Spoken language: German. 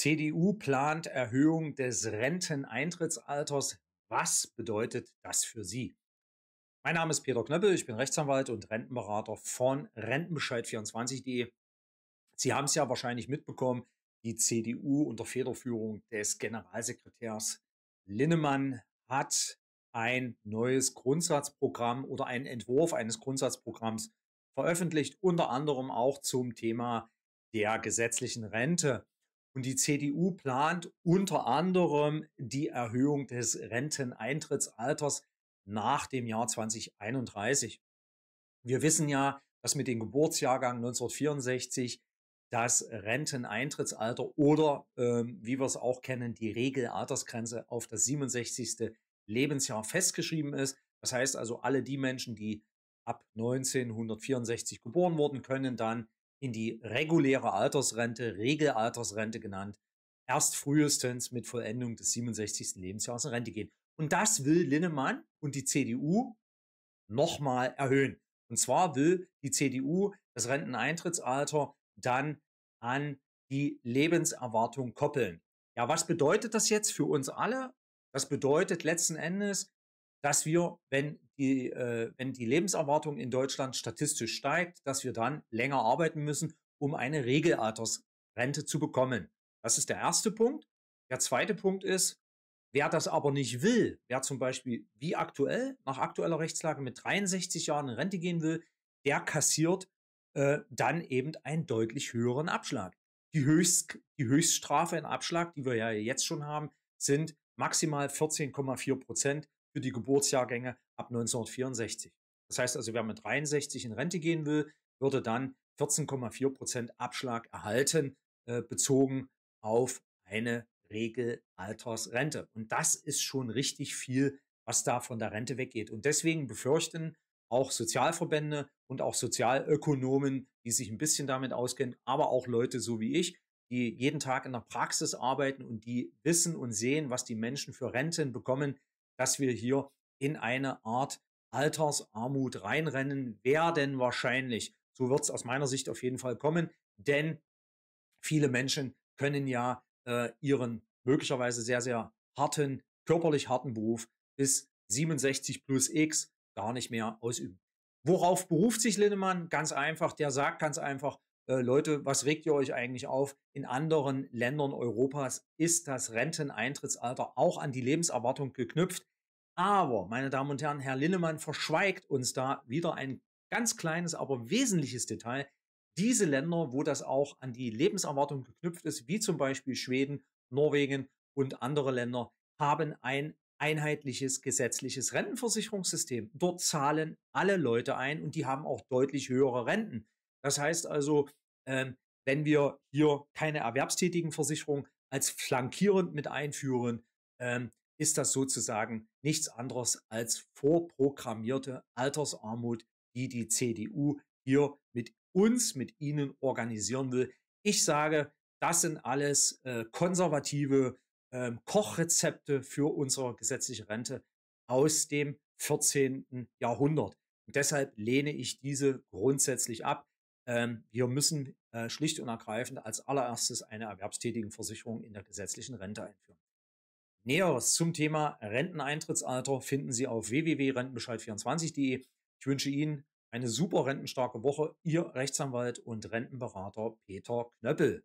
CDU plant Erhöhung des Renteneintrittsalters. Was bedeutet das für Sie? Mein Name ist Peter Knöppel, ich bin Rechtsanwalt und Rentenberater von Rentenbescheid24.de. Sie haben es ja wahrscheinlich mitbekommen, die CDU unter Federführung des Generalsekretärs Linnemann hat ein neues Grundsatzprogramm oder einen Entwurf eines Grundsatzprogramms veröffentlicht, unter anderem auch zum Thema der gesetzlichen Rente. Und die CDU plant unter anderem die Erhöhung des Renteneintrittsalters nach dem Jahr 2031. Wir wissen ja, dass mit dem Geburtsjahrgang 1964 das Renteneintrittsalter oder, äh, wie wir es auch kennen, die Regelaltersgrenze auf das 67. Lebensjahr festgeschrieben ist. Das heißt also, alle die Menschen, die ab 1964 geboren wurden, können dann in die reguläre Altersrente, Regelaltersrente genannt, erst frühestens mit Vollendung des 67. Lebensjahres in Rente gehen. Und das will Linnemann und die CDU nochmal erhöhen. Und zwar will die CDU das Renteneintrittsalter dann an die Lebenserwartung koppeln. Ja, was bedeutet das jetzt für uns alle? Das bedeutet letzten Endes, dass wir, wenn die, äh, wenn die Lebenserwartung in Deutschland statistisch steigt, dass wir dann länger arbeiten müssen, um eine Regelaltersrente zu bekommen. Das ist der erste Punkt. Der zweite Punkt ist, wer das aber nicht will, wer zum Beispiel wie aktuell, nach aktueller Rechtslage mit 63 Jahren in Rente gehen will, der kassiert äh, dann eben einen deutlich höheren Abschlag. Die, Höchst, die Höchststrafe in Abschlag, die wir ja jetzt schon haben, sind maximal 14,4 Prozent für die Geburtsjahrgänge ab 1964. Das heißt also, wer mit 63 in Rente gehen will, würde dann 14,4 Prozent Abschlag erhalten, äh, bezogen auf eine Regelaltersrente. Und das ist schon richtig viel, was da von der Rente weggeht. Und deswegen befürchten auch Sozialverbände und auch Sozialökonomen, die sich ein bisschen damit auskennen, aber auch Leute so wie ich, die jeden Tag in der Praxis arbeiten und die wissen und sehen, was die Menschen für Renten bekommen, dass wir hier in eine Art Altersarmut reinrennen werden wahrscheinlich. So wird es aus meiner Sicht auf jeden Fall kommen, denn viele Menschen können ja äh, ihren möglicherweise sehr, sehr harten, körperlich harten Beruf bis 67 plus X gar nicht mehr ausüben. Worauf beruft sich Linnemann? Ganz einfach, der sagt ganz einfach, äh, Leute, was regt ihr euch eigentlich auf? In anderen Ländern Europas ist das Renteneintrittsalter auch an die Lebenserwartung geknüpft. Aber, meine Damen und Herren, Herr Linnemann verschweigt uns da wieder ein ganz kleines, aber wesentliches Detail. Diese Länder, wo das auch an die Lebenserwartung geknüpft ist, wie zum Beispiel Schweden, Norwegen und andere Länder, haben ein einheitliches gesetzliches Rentenversicherungssystem. Dort zahlen alle Leute ein und die haben auch deutlich höhere Renten. Das heißt also, ähm, wenn wir hier keine erwerbstätigen Versicherung als flankierend mit einführen, ähm, ist das sozusagen nichts anderes als vorprogrammierte Altersarmut, die die CDU hier mit uns, mit Ihnen organisieren will. Ich sage, das sind alles äh, konservative äh, Kochrezepte für unsere gesetzliche Rente aus dem 14. Jahrhundert. Und deshalb lehne ich diese grundsätzlich ab. Ähm, wir müssen äh, schlicht und ergreifend als allererstes eine erwerbstätigen Versicherung in der gesetzlichen Rente einführen. Näheres zum Thema Renteneintrittsalter finden Sie auf www.rentenbescheid24.de. Ich wünsche Ihnen eine super rentenstarke Woche. Ihr Rechtsanwalt und Rentenberater Peter Knöppel.